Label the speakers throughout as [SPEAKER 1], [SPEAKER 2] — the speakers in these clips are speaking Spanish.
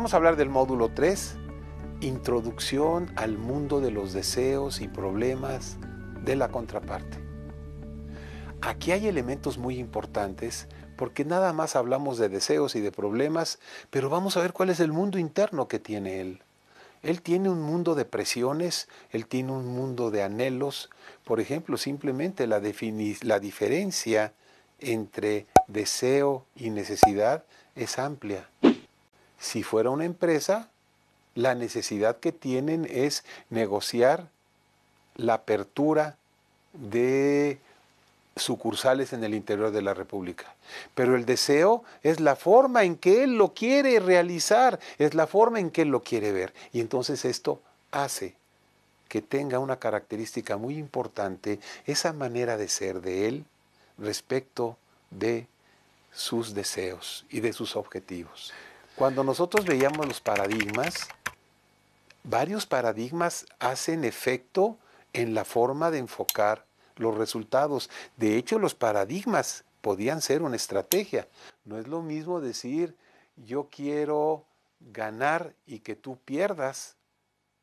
[SPEAKER 1] Vamos a hablar del módulo 3, Introducción al mundo de los deseos y problemas de la contraparte. Aquí hay elementos muy importantes porque nada más hablamos de deseos y de problemas, pero vamos a ver cuál es el mundo interno que tiene él. Él tiene un mundo de presiones, él tiene un mundo de anhelos. Por ejemplo, simplemente la, la diferencia entre deseo y necesidad es amplia. Si fuera una empresa, la necesidad que tienen es negociar la apertura de sucursales en el interior de la República. Pero el deseo es la forma en que él lo quiere realizar, es la forma en que él lo quiere ver. Y entonces esto hace que tenga una característica muy importante esa manera de ser de él respecto de sus deseos y de sus objetivos. Cuando nosotros veíamos los paradigmas, varios paradigmas hacen efecto en la forma de enfocar los resultados. De hecho, los paradigmas podían ser una estrategia. No es lo mismo decir, yo quiero ganar y que tú pierdas,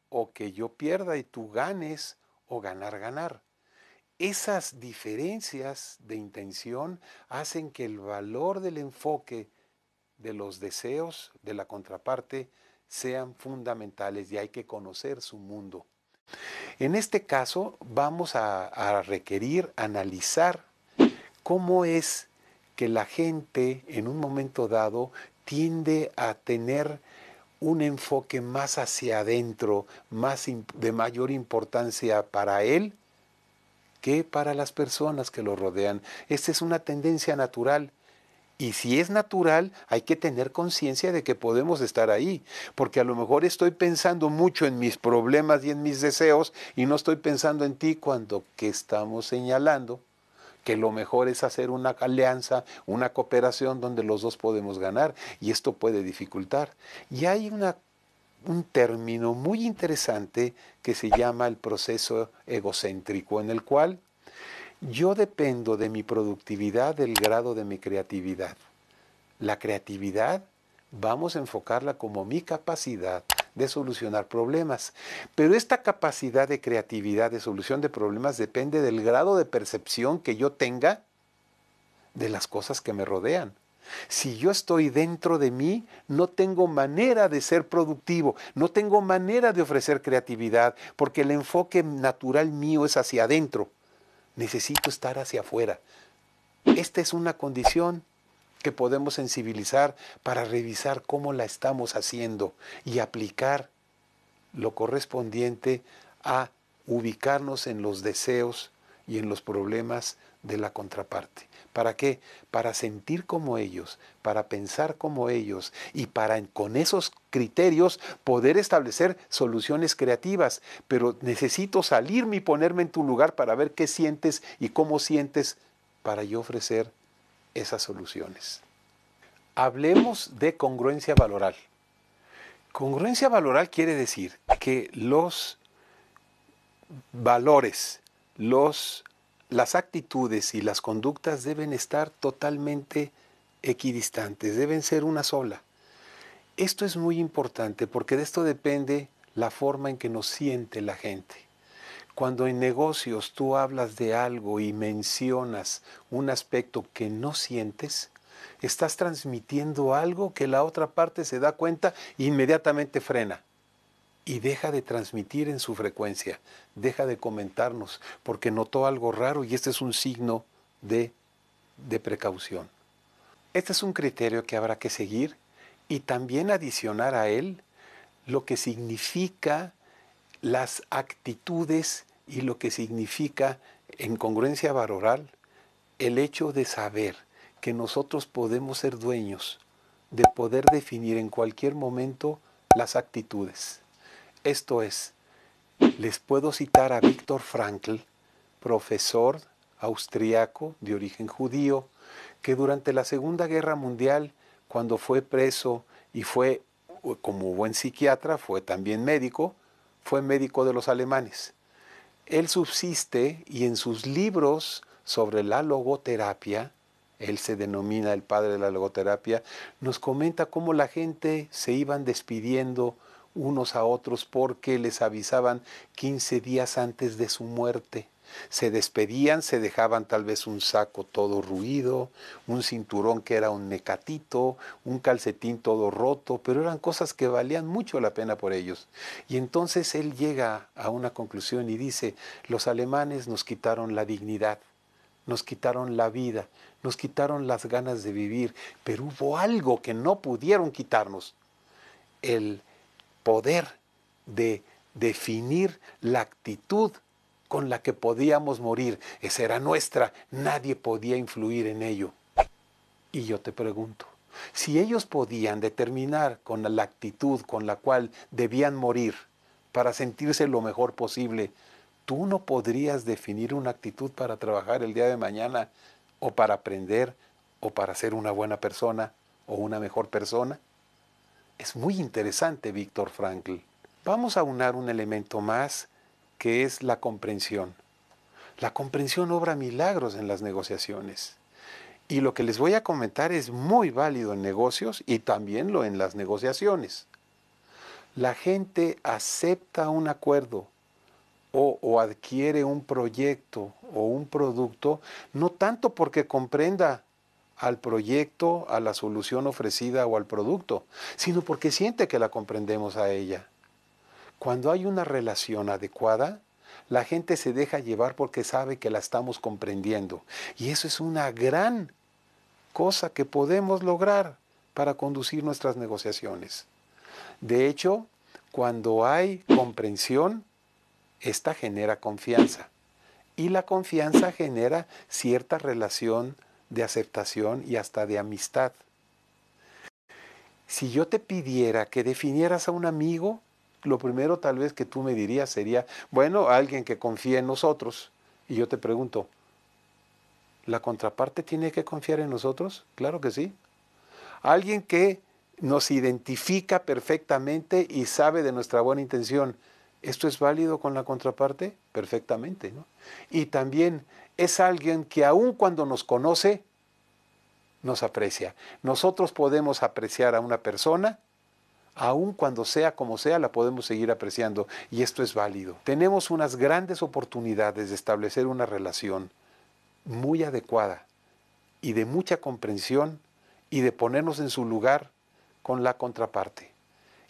[SPEAKER 1] o que yo pierda y tú ganes, o ganar, ganar. Esas diferencias de intención hacen que el valor del enfoque de los deseos de la contraparte sean fundamentales y hay que conocer su mundo. En este caso vamos a, requerir analizar cómo es que la gente en un momento dado tiende a tener un enfoque más hacia adentro, más de mayor importancia para él que para las personas que lo rodean. Esta es una tendencia natural y si es natural, hay que tener conciencia de que podemos estar ahí, porque a lo mejor estoy pensando mucho en mis problemas y en mis deseos y no estoy pensando en ti cuando que estamos señalando que lo mejor es hacer una alianza, una cooperación donde los dos podemos ganar y esto puede dificultar. Y hay un término muy interesante que se llama el proceso egocéntrico, en el cual yo dependo de mi productividad, del grado de mi creatividad. La creatividad vamos a enfocarla como mi capacidad de solucionar problemas. Pero esta capacidad de creatividad, de solución de problemas, depende del grado de percepción que yo tenga de las cosas que me rodean. Si yo estoy dentro de mí, no tengo manera de ser productivo, no tengo manera de ofrecer creatividad, porque el enfoque natural mío es hacia adentro necesito estar hacia afuera. Esta es una condición que podemos sensibilizar para revisar cómo la estamos haciendo y aplicar lo correspondiente a ubicarnos en los deseos y en los problemas de la contraparte. ¿Para qué? Para sentir como ellos, para pensar como ellos y para con esos criterios poder establecer soluciones creativas. Pero necesito salirme y ponerme en tu lugar para ver qué sientes y cómo sientes para yo ofrecer esas soluciones. Hablemos de congruencia valoral. Congruencia valoral quiere decir que los valores, los las actitudes y las conductas deben estar totalmente equidistantes, deben ser una sola. Esto es muy importante porque de esto depende la forma en que nos siente la gente. Cuando en negocios tú hablas de algo y mencionas un aspecto que no sientes, estás transmitiendo algo que la otra parte se da cuenta e inmediatamente frena y deja de transmitir en su frecuencia, deja de comentarnos, porque notó algo raro y este es un signo de, de precaución. Este es un criterio que habrá que seguir y también adicionar a él lo que significa las actitudes y lo que significa en congruencia varoral el hecho de saber que nosotros podemos ser dueños de poder definir en cualquier momento las actitudes. Esto es, les puedo citar a Víctor Frankl, profesor austriaco de origen judío, que durante la Segunda Guerra Mundial, cuando fue preso y fue, como buen psiquiatra, fue también médico, fue médico de los alemanes. Él subsiste y en sus libros sobre la logoterapia, él se denomina el padre de la logoterapia, nos comenta cómo la gente se iban despidiendo unos a otros porque les avisaban 15 días antes de su muerte. Se despedían, se dejaban tal vez un saco todo ruido, un cinturón que era un necatito, un calcetín todo roto, pero eran cosas que valían mucho la pena por ellos. Y entonces él llega a una conclusión y dice, los alemanes nos quitaron la dignidad, nos quitaron la vida, nos quitaron las ganas de vivir, pero hubo algo que no pudieron quitarnos, el poder de definir la actitud con la que podíamos morir. Esa era nuestra, nadie podía influir en ello. Y yo te pregunto, si ellos podían determinar con la actitud con la cual debían morir para sentirse lo mejor posible, ¿tú no podrías definir una actitud para trabajar el día de mañana o para aprender o para ser una buena persona o una mejor persona? muy interesante Víctor Frankl. Vamos a unar un elemento más que es la comprensión. La comprensión obra milagros en las negociaciones. Y lo que les voy a comentar es muy válido en negocios y también lo en las negociaciones. La gente acepta un acuerdo o adquiere un proyecto o un producto no tanto porque comprenda al proyecto, a la solución ofrecida o al producto, sino porque siente que la comprendemos a ella. Cuando hay una relación adecuada, la gente se deja llevar porque sabe que la estamos comprendiendo. Y eso es una gran cosa que podemos lograr para conducir nuestras negociaciones. De hecho, cuando hay comprensión, esta genera confianza. Y la confianza genera cierta relación de aceptación y hasta de amistad. Si yo te pidiera que definieras a un amigo, lo primero tal vez que tú me dirías sería, bueno, alguien que confíe en nosotros. Y yo te pregunto, ¿la contraparte tiene que confiar en nosotros? Claro que sí. Alguien que nos identifica perfectamente y sabe de nuestra buena intención. ¿Esto es válido con la contraparte? Perfectamente. Y también es alguien que aun cuando nos conoce, nos aprecia. Nosotros podemos apreciar a una persona, aun cuando sea como sea, la podemos seguir apreciando. Y esto es válido. Tenemos unas grandes oportunidades de establecer una relación muy adecuada y de mucha comprensión y de ponernos en su lugar con la contraparte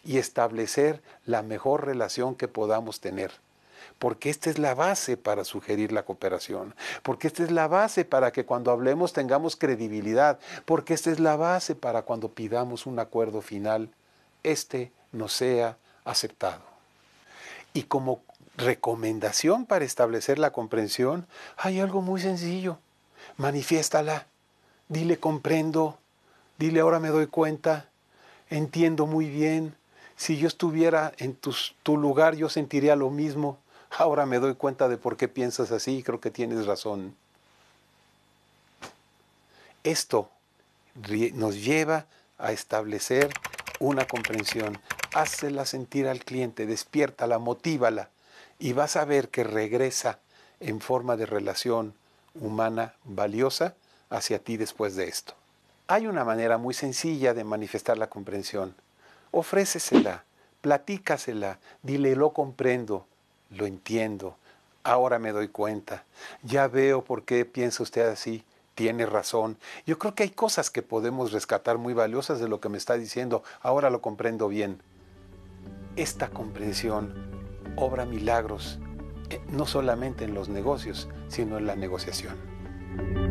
[SPEAKER 1] y establecer la mejor relación que podamos tener. Porque esta es la base para sugerir la cooperación, porque esta es la base para que cuando hablemos tengamos credibilidad, porque esta es la base para cuando pidamos un acuerdo final, este no sea aceptado. Y como recomendación para establecer la comprensión, hay algo muy sencillo. Manifiéstala. Dile comprendo. Dile ahora me doy cuenta. Entiendo muy bien si yo estuviera en tu lugar, yo sentiría lo mismo. Ahora me doy cuenta de por qué piensas así y creo que tienes razón. Esto nos lleva a establecer una comprensión. Hazla sentir al cliente, despiértala, motívala y vas a ver que regresa en forma de relación humana valiosa hacia ti después de esto. Hay una manera muy sencilla de manifestar la comprensión ofrécesela, platícasela, dile, lo comprendo, lo entiendo, ahora me doy cuenta, ya veo por qué piensa usted así, tiene razón. Yo creo que hay cosas que podemos rescatar muy valiosas de lo que me está diciendo, ahora lo comprendo bien. Esta comprensión obra milagros, eh, no solamente en los negocios, sino en la negociación.